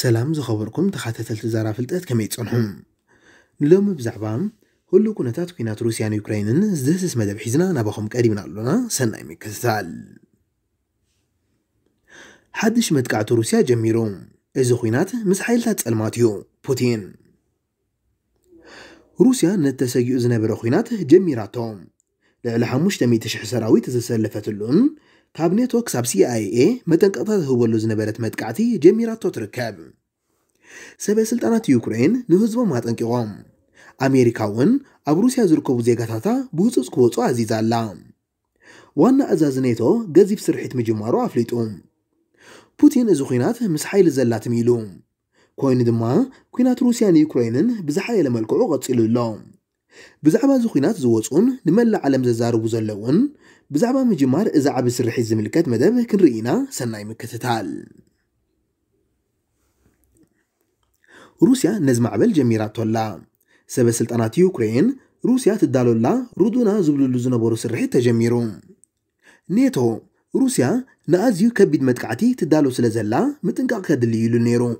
سلام زخبركم تخاتتل تزارا فلتات كميت صنحم نلوم بزعبام هلو كنتات كينات روسيان يوكرينن زدس اسم دبحيزنا نباخم كاريبنا لنا سنعي مكسال حدش مدقعت روسيا جميرو ازو خينات مس حيلتات الماتيو بوتين روسيا نتساقي ازنا برو خينات جميراتو لعلها مشتمي تشح سراوي تزسلفت اللون ካብ ኔትወርክ ኣብ ሲኣይኤ መጠንቀቕታ ዝህበሉ ዝነበረት መጥቃዕቲ ጀሚራቶ ትርከብ ሰበ ስልጣናት ዩክሬን ንህዝቦም ኣጠንቂቖም ኣሜሪካ እውን ኣብ ሩስያ ዝርከቡ ዜጋታታ ብህፁፅ ክወፁ ኣዚዛ ኣላ ዋና እዛዝ ኔቶ ገዚፍ ስርሒት ምጅማሩ ኣፍሊጡ ፑቲን እዚ ኩናት ምስ ሓይሊ ዘላትም ኢሉ ኮይኑ ድማ ኩናት ሩስያን ዩክሬንን ብዝሓየለ መልክዑ ቀፂሉ ኣሎ بزعبا زخينات زوصون نملا علم ززار وزلون بزعبا مجمار ازعب سرحي زملكات مدابه كن رئينا سناي مكتتال روسيا نزمع بل جميرات ولا سبا سلطانات يوكرين روسيا تدالو لا رودونا زبلو لزونا بورو سرحي تجميرون نيتو روسيا نازيو كبيد متقعتي تدالو سلزلا متنقاق كدلي نيرو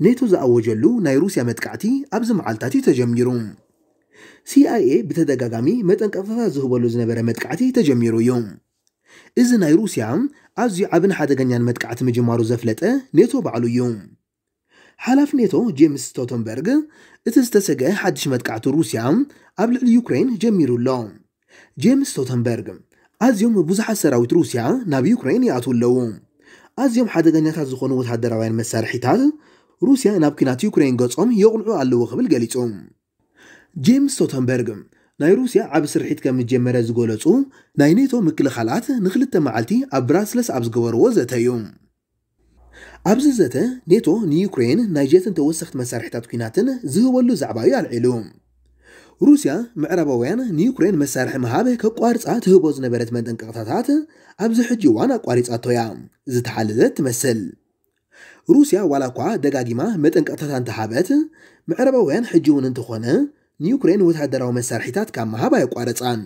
نيتو زا ناي روسيا متقعتي ابزم عالتاتي تجميرون ሲኣይኤ ብተደጋጋሚ መጠን ቀፈፋ ዝህበሉ ዝነበረ መጥቃዕቲ ተጀሚሩ እዩ እዚ ናይ ሩስያ ኣዝዩ ዓብን ሓደገኛን መጥቃዕቲ ምጅማሩ ዘፍለጠ ኔቶ ባዕሉ እዩ ሓላፍ ኔቶ ጄምስ ስቶተንበርግ እቲ ዝተሰግአ ሓድሽ መጥቃዕቲ ሩስያ ኣብ ልዕሊ ዩክሬን ጀሚሩ ኣሎ ጄምስ ስቶተንበርግ ኣዝዮም ብዙሓት ሰራዊት ሩስያ ናብ ዩክሬን ይኣትዉ ኣለዉ ኣዝዮም ሓደገኛታት ዝኾኑ ወተሃደራውያን መሳርሒታት ሩስያ ናብ ኩናት ዩክሬን ገጾም የቕልዑ ኣለዎ ክብል ገሊጹ ጄምስ ቶተንበርግ ናይ ሩስያ ዓብ ስርሒት ከም ዝጀመረ ዝገለጹ ናይ ኔቶ ምክልኻላት ንክልተ መዓልቲ ኣብ ብራስለስ ኣብ ዝገበርዎ ዘተ እዩ ኣብዚ ዘተ ኔቶ ንዩክሬን ናይ ጀትን ተወሰኽቲ መሳርሒታት ኩናትን ዝህበሉ ዛዕባ እዩ ኣልዒሉ ሩስያ ምዕራባውያን ንዩክሬን መሳርሒ ምሃብ ከቋርፃ ትህቦ ዝነበረት መንጠንቀቕታታት ኣብዚ ሕጂ እዋን ኣቋሪፃቶ እያ ዝተሓለለት ትመስል ሩስያ ዋላ እኳ ደጋጊማ መጠንቀቕታታ እንተሃበት ምዕራባውያን ሕጂ እውን እንተኾነ ንዩክሬን ወተሃደራዊ መሳርሒታት ካብ ምሃብ ኣይቋረፃን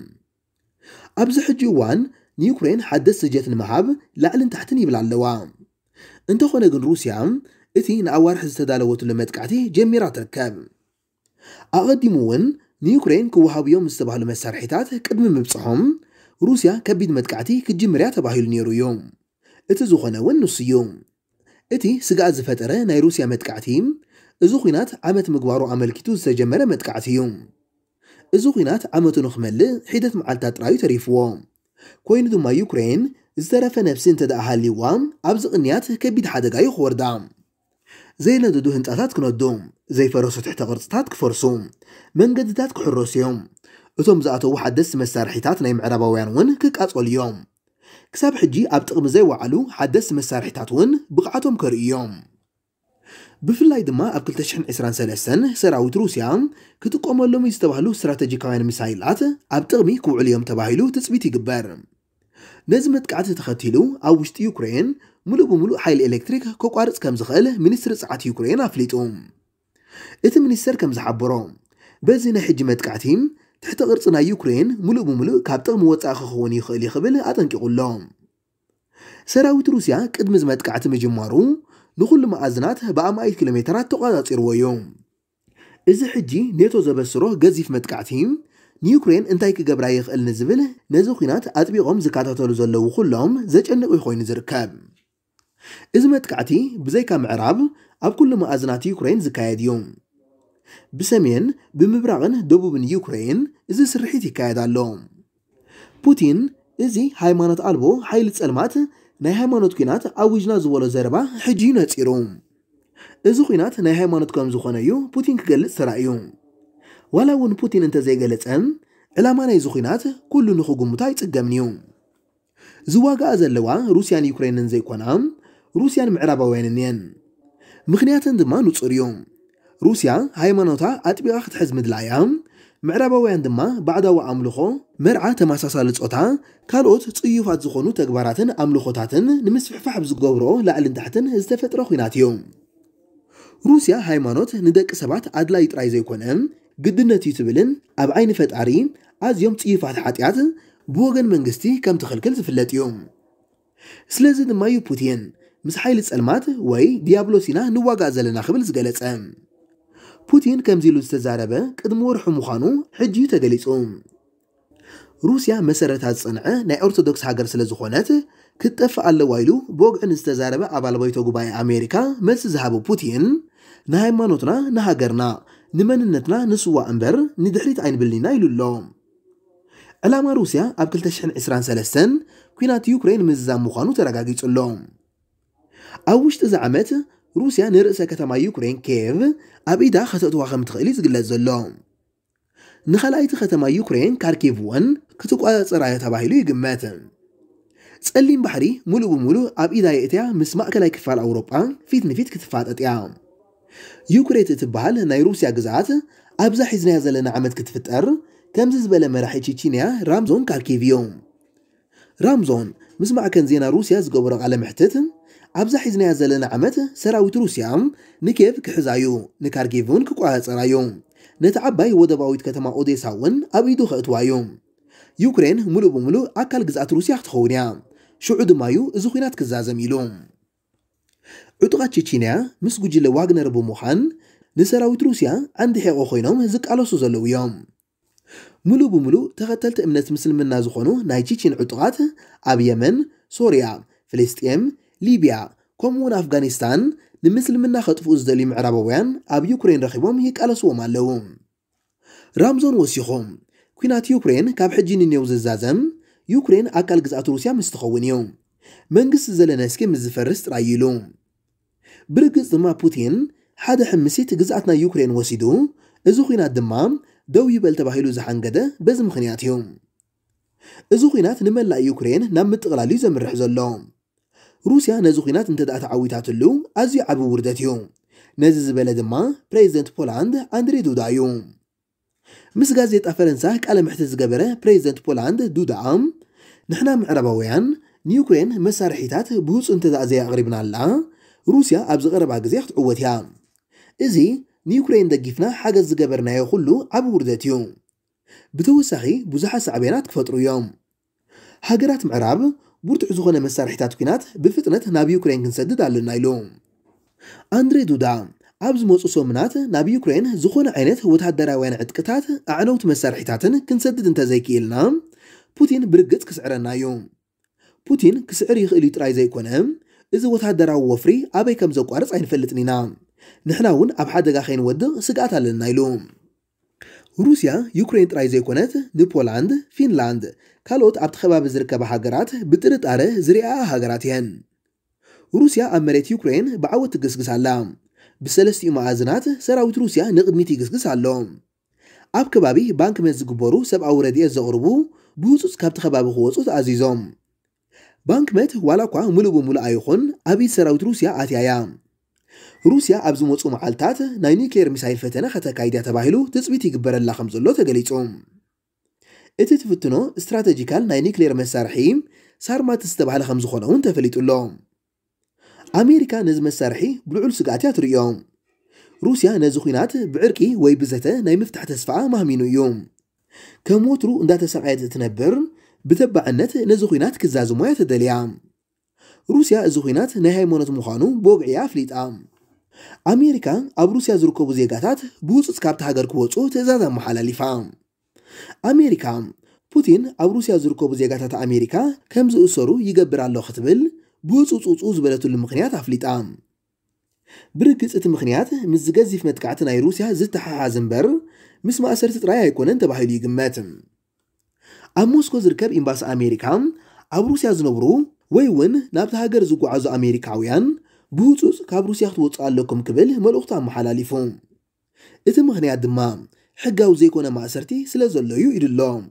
ኣብዚ ሕጂ እዋን ንዩክሬን ሓደስ ስጀት ንምሃብ ላዕልን ታሕትን ይብላ ኣለዋ እንተኾነ ግን ሩስያ እቲ ንኣዋርሒ ዝተዳለወትሉ መጥቃዕቲ ጀሚራ ትርከብ ኣቐዲሙ እውን ንዩክሬን ክወሃብዮም ዝተባህሉ መሳርሒታት ቅድሚ ምብፅሖም ሩስያ ከቢድ መጥቃዕቲ ክጅምርያ ተባሂሉ ነይሩ እዩ እቲ ዝኾነ እውን ንሱ እዩ እቲ ስጋኣት ዝፈጠረ ናይ ሩስያ መጥቃዕቲ ازو خينات عمت مقوارو عملكتو سجمالا متقعتيوم ازو خينات عمتو نخمل حيدت معالتات رايو تريفوام كوين دوما يوكرين زرف نفسين تدا أهاليوام عبزق النيات كبيد حدقايو خوردام زي لددو هنتقاتات كنودوم زي فروسو تحت غرصتات كفرسوم من قدتات كحروسيوم اتوم زاعتو واحد دس مستارحيتات نايم عرباويان ون كاكاتو اليوم كساب حجي أبتقم زي وعلو حدس مسارحتاتون بقعتهم كرئيوم بفلاي دما أبكل تشحن إسران سلسن سراويت روسيا كتقوم اللوم يستبهلو استراتيجيكاين ميسايلات أبتغمي كو عليهم تباهلو تسبيتي قبار نزمت كعت تختيلو أو وشت يوكرين ملو بملو حي الإلكتريك كو قارس كمزخل منسر سعات يوكرين أفليتوم إت منسر كمزحبرو بزينا حجمت كعتيم تحت غرصنا يوكرين ملو بملو كابتغم واتس أخخوني خيلي خبل أتنكي قلوم سراويت روسيا كدمزمت كعت مجمارو ንኹሉ መኣዝናት ብኣማኢት ኪሎ ሜትራት ተቆፃፂርዎ እዮም እዚ ሕጂ ኔቶ ዘበስሮ ገዚፍ መጥቃዕቲ ንዩክሬን እንታይ ክገብራ ይኽእል ንዝብል ነዚ ኩናት ኣጥቢቖም ዝከታተሉ ዘለዉ ኩሎም ዘጨንቕ ኮይኑ ዝርከብ እዚ መጥቃዕቲ ብዘይካ ምዕራብ ኣብ ኩሉ መኣዝናት ዩክሬን ዝካየድ እዩ ብሰሜን ብምብራቕን ደቡብን ዩክሬን እዚ ስርሒት ይካየድ ኣሎ ፑቲን ازي هاي إذا هايمانات ألبو حيل ناي هاي هايمانات كينات أوجنا زوالو زربا حجينا خينات ناي هاي نه هايمانات زو خانيو بوتين كجلس سرعيوم ولون بوتين أنت زي جلس أن إلا ما نيزو كينات كل نخوج متايت الجمنيوم زواجا أزلوا روسيان يوكرين زي كونام روسيا معربا وينين مخنيات دما نتصريوم روسيا هايمانوتا أتبقى خد حزم دلعيام ምዕራባውያን ድማ ባዕዳዊ ኣምልኾ መርዓ ተመሳሳሊ ፆታ ካልኦት ፅዩፋት ዝኾኑ ተግባራትን ኣምልኾታትን ንምስፍሕፋሕ ብዝገብሮ ላዕልን ታሕትን ዝተፈጥረ ኩናት እዮም ሩስያ ሃይማኖት ንደቂ ሰባት ኣድላይ ጥራይ ዘይኮነ ግድነት እዩ ትብልን ኣብ ዓይኒ ፈጣሪ ኣዝዮም ፅይፋት ሓጢኣት ብወገን መንግስቲ ከም ትኽልክል ዝፍለጥ እዩ ስለዚ ድማ እዩ ፑቲን ምስ ሓይሊ ፀልማት ወይ ዲያብሎሲና ንዋጋእ ዘለና ክብል ዝገለጸ ፑቲን ከምዚ ዝተዛረበ ቅድሚ ወርሑ ምዃኑ ሕጂ ተገሊጹ ሩስያ መሰረታት ዝፅንዐ ናይ ኦርቶዶክስ ሃገር ስለ ዝኾነት ክትጠፍእ ኣለዋ ኢሉ ብወግዕን ዝተዛረበ ኣባል ባይቶ ጉባኤ ኣሜሪካ መልሲ ዝሃበ ፑቲን ንሃይማኖትና ንሃገርና ንመንነትና ንስዋ እምበር ንድሕሪት ኣይንብልኒና ኢሉ ኣሎ ዕላማ ሩስያ ኣብ 223 ኩናት ዩክሬን ምዝዛብ ምዃኑ ተረጋጊጹ ኣሎ ኣብ ውሽጢ እዚ ዓመት روسيا نرأس كتما يوكرين كيف أبيدا خطأتوا خمتخيلي زقلت زلهم نخلايت ختما يوكرين كاركيف ون كتقوى صرايا تباهيلو يقماتن سألين بحري ملو بملو أبيدا يأتيا مسمع كلاي كفال أوروبا فيت نفيت كتفات أتيا يوكرين تتبهل ناي روسيا قزعات أبزا حزنيا زلنا عمد كتفتقر كمزز بلا مراحي تشيتينيا رامزون كاركيفيوم رامزون مسمع كان زينا روسيا زقبرق على محتتن ኣብዛ ሒዝናዮ ዘለና ዓመት ሰራዊት ሩስያ ንኬቭ ክሕዛዩ ንካርጌቭ እውን ክቋፀራ እዩ ነቲ ዓባይ ወደባዊት ከተማ ኦዴሳ እውን ኣብ ኢዱ ክእትዋ እዩ ዩክሬን ሙሉእ ብምሉእ ኣካል ግዝኣት ሩስያ ክትኸውን እያ ሽዑ ድማ እዩ እዚ ኩናት ክዛዘም ኢሉ ዕጡቓት ቸቺንያ ምስ ጉጅለ ዋግነር ብምዃን ንሰራዊት ሩስያ ዓንዲ ሒቆ ኮይኖም ዝቃለሱ ዘለዉ እዮም ሙሉእ ብምሉእ ተኸተልቲ እምነት ምስልምና ዝኾኑ ናይ ቺቺን ዕጡቓት ኣብ የመን ሶርያ ፍልስጥኤም ሊብያ ከምኡ ውን ኣፍጋኒስታን ንምስልምና ከጥፍኡ ዝደልዩ ምዕራባውያን ኣብ ዩክሬን ረኺቦም ይቃለስዎም ኣለዉ ራምዞን ወሲኹም ኩናት ዩክሬን ካብ ሕጂ ንኔው ዝዛዘም ዩክሬን ኣካል ግዝኣት ሩስያ ምስ ትኸውን እዩ መንግስቲ ዘለነስኪ ምስ ዝፈርስ ጥራይ ኢሉ ብርግፅ ድማ ፑቲን ሓደ ሕምሲት ግዝኣት ናይ ዩክሬን ወሲዱ እዚ ኩናት ድማ ደው ይበል ተባሂሉ ዝሓንገደ በዚ ምክንያት እዩ እዚ ኩናት ንመላእ ዩክሬን ናብ ምጥቕላልዩ ዘምርሕ ዘሎ ሩስያ ነዚ ኩናት እንተ ደኣ ተዓዊታትሉ ኣዝዩ ዓብ ውርደት እዩ ነዚ ዝበለ ድማ ፕሬዚደንት ፖላንድ አንድሪ ዱዳ እዩ ምስ ጋዜጣ ፈረንሳ ቃለ ምሕቲ ዝገበረ ፕሬዚደንት ፖላንድ ዱዳ ንሕና ምዕረባውያን ንዩክሬን መሳርሒታት ብውፁእ እንተ ደኣ ዘየቕሪብና ኣላ ሩስያ ኣብ ዝቐረባ ግዜ ክትዕወት እያ እዚ ንዩክሬን ደጊፍና ሓገዝ ዝገበርናዮ ኩሉ ዓብ ውርደት እዩ ብተወሳኺ ብዙሓት ሳዕቤናት ክፈጥሩ እዮም ሃገራት ምዕራብ ብርቱዕ ዝኾነ መሳርሒታት ኩናት ብፍጥነት ናብ ዩክሬን ክንሰድድ ኣለና ኢሉ ኣንድሬ ዱዳ ኣብ ዝመፁ ሰሙናት ናብ ዩክሬን ዝኾነ ዓይነት ወታደራውያን ዕጥቅታት ኣዕነውቲ መሳርሒታትን ክንሰድድ እንተዘይክኢልና ፑቲን ብርግፅ ክስዕረና እዩ ፑቲን ክስዕር ይኽእል እዩ ጥራይ ዘይኮነ እዚ ወታደራዊ ወፍሪ ኣበይ ከም ዘቋርፅ ኣይንፈልጥን ኢና ንሕና እውን ኣብ ሓደጋ ከይንወድቕ ስጋኣት ኣለና ኢሉ ሩስያ ዩክሬን ጥራይ ዘይኮነት ንፖላንድ ፊንላንድ ካልኦት ኣብቲ ከባቢ ዝርከባ ሃገራት ብጥርጣረ ዝርኣ ሃገራት እየን ሩስያ ኣብ መሬት ዩክሬን ብዓወት ትግስግስ ኣላ ብሰለስትኡ መኣዝናት ሰራዊት ሩስያ ንቕድሚት ይግስግስ ኣሎ ኣብ ከባቢ ባንክ መት ዝግበሩ ሰብኣዊ ረድኤት ዘቕርቡ ብህፁፅ ካብቲ ከባቢ ክወፁ ተኣዚዞም ባንክ መት ዋላ እኳ ሙሉእ ብምሉእ ኣይኹን ኣብ ኢድ ሰራዊት ሩስያ ኣትያያ ሩስያ ኣብ ዝመፁ መዓልትታት ናይ ኒውክሌር ሚሳይል ፈተነ ከተካይድያ ተባሂሉ ትፅቢት ይግበረላ ከም ዘሎ ተገሊጹ እቲ ትፍትኖ እስትራተጂካል ናይ ኒክሌር መሳርሒ ሳርማት ዝተባህለ ከም ዝኾነ እውን ተፈሊጡሎ ኣሜሪካ ነዚ መሳርሒ ብልዑል ስጋኣት እያ ትርእዮ ሩስያ ነዚ ኩናት ብዕርቂ ወይ ብዘተ ናይ ምፍታሕ ተስፋ ማህሚኑ እዩ ከም ወትሩ እንዳተሰቃየት እትነብር ብተባዕነት ነዚ ኩናት ክዛዝሞ እያ ተደልያ ሩስያ እዚ ኩናት ናይ ሃይማኖት ምዃኑ ብወግዒ እያ ኣፍሊጣ ኣሜሪካ ኣብ ሩስያ ዝርከቡ ዜጋታት ብውፅፅ ካብቲ ሃገር ክወፁ ትእዛዝ ኣመሓላሊፋ ኣሜሪካ ፑቲን ኣብ ሩስያ ዝርከቡ ዜጋታት ኣሜሪካ ከም ዝእሰሩ ይገብር ኣለኹ ክትብል ብፁፁፁ ዝበለትሉ ምክንያት ኣፍሊጣ ብርግፅ እቲ ምክንያት ምስ ዝገዚፍ መጥቃዕቲ ናይ ሩስያ ዝተሓሓዝ እምበር ምስ ማእሰርቲ ጥራይ ኣይኮነን ተባሂሉ ይግመት ኣብ ሞስኮ ዝርከብ ኤምባሲ ኣሜሪካ ኣብ ሩስያ ዝነብሩ ወይ እውን ናብቲ ሃገር ዝጓዓዙ ኣሜሪካውያን ብህፁፅ ካብ ሩስያ ክትወፅእ ኣለኩም ክብል መልእኽቱ ኣመሓላሊፉ እቲ ምክንያት ድማ حقاو زيكونا معسرتي سلازلويو إدو اللوم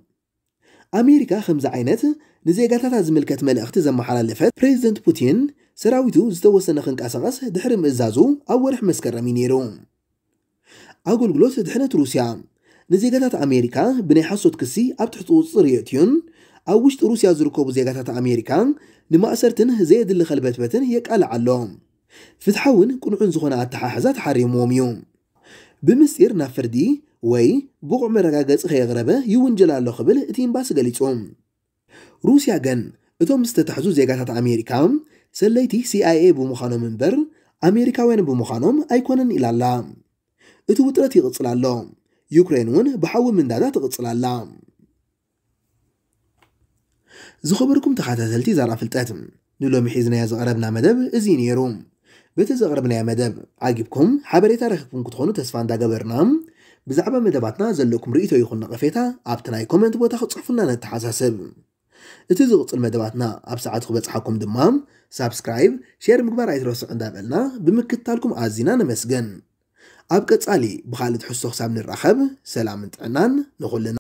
أمريكا خمزة عينات نزيقاتات زملكات ملأخت زمحالة لفات President Putin سراويتو زتوسن خنك أسغس دحر مئزازو أورح مسكر مينيروم أقول قلوس دحنة روسيا نزيقاتات أمريكا بني حصوت كسي أبتحطو صريتيون أو وشت روسيا زركوب زيقاتات أمريكا نما أسرتن زيد اللي خلبات باتن هيك ألع اللوم فتحاون كون عنزخونا التحاحزات حريم بمسير نافردي وي بوق مرگاگز خیغربه یو انجلا اللو خبل اتیم باس گلی چون. روسیا گن اتو مستتحزو زیگاتات امریکام سلیتی سی آی ای بو مخانو منبر امریکاوین بو مخانو ای کنن الالا. اتو بطرتی غصلا اللو. یوکرینون بحاو من دادات غصلا اللو. زو خبركم تخاتا تلتي زارا فلتاتم. نلو محيزنا يا زغربنا مدب ازيني روم. بيت زغربنا يا مدب عاقبكم حابريتا رخبكم كتخونو تسفان دا قبرنام. ብዛዕባ መደባትና ዘለኩም ርእቶ ይኹን ነቐፌታ ኣብቲ ናይ ኮመንት ቦታ ክጽሕፉልና ነተሓሳስብ እቲ ዝቕፅል መደባትና ኣብ ሰዓት ክበፅሓኩም ድማ ሳብስክራይብ ሼር ምግባር ኣይትረስዑ እንዳበልና ብምክታልኩም ኣዝና ነመስገን ኣብ ቀጻሊ ብኻልእ ትሕሶ ክሳብ ንራኸብ ሰላምን ጥዕናን ንኹልና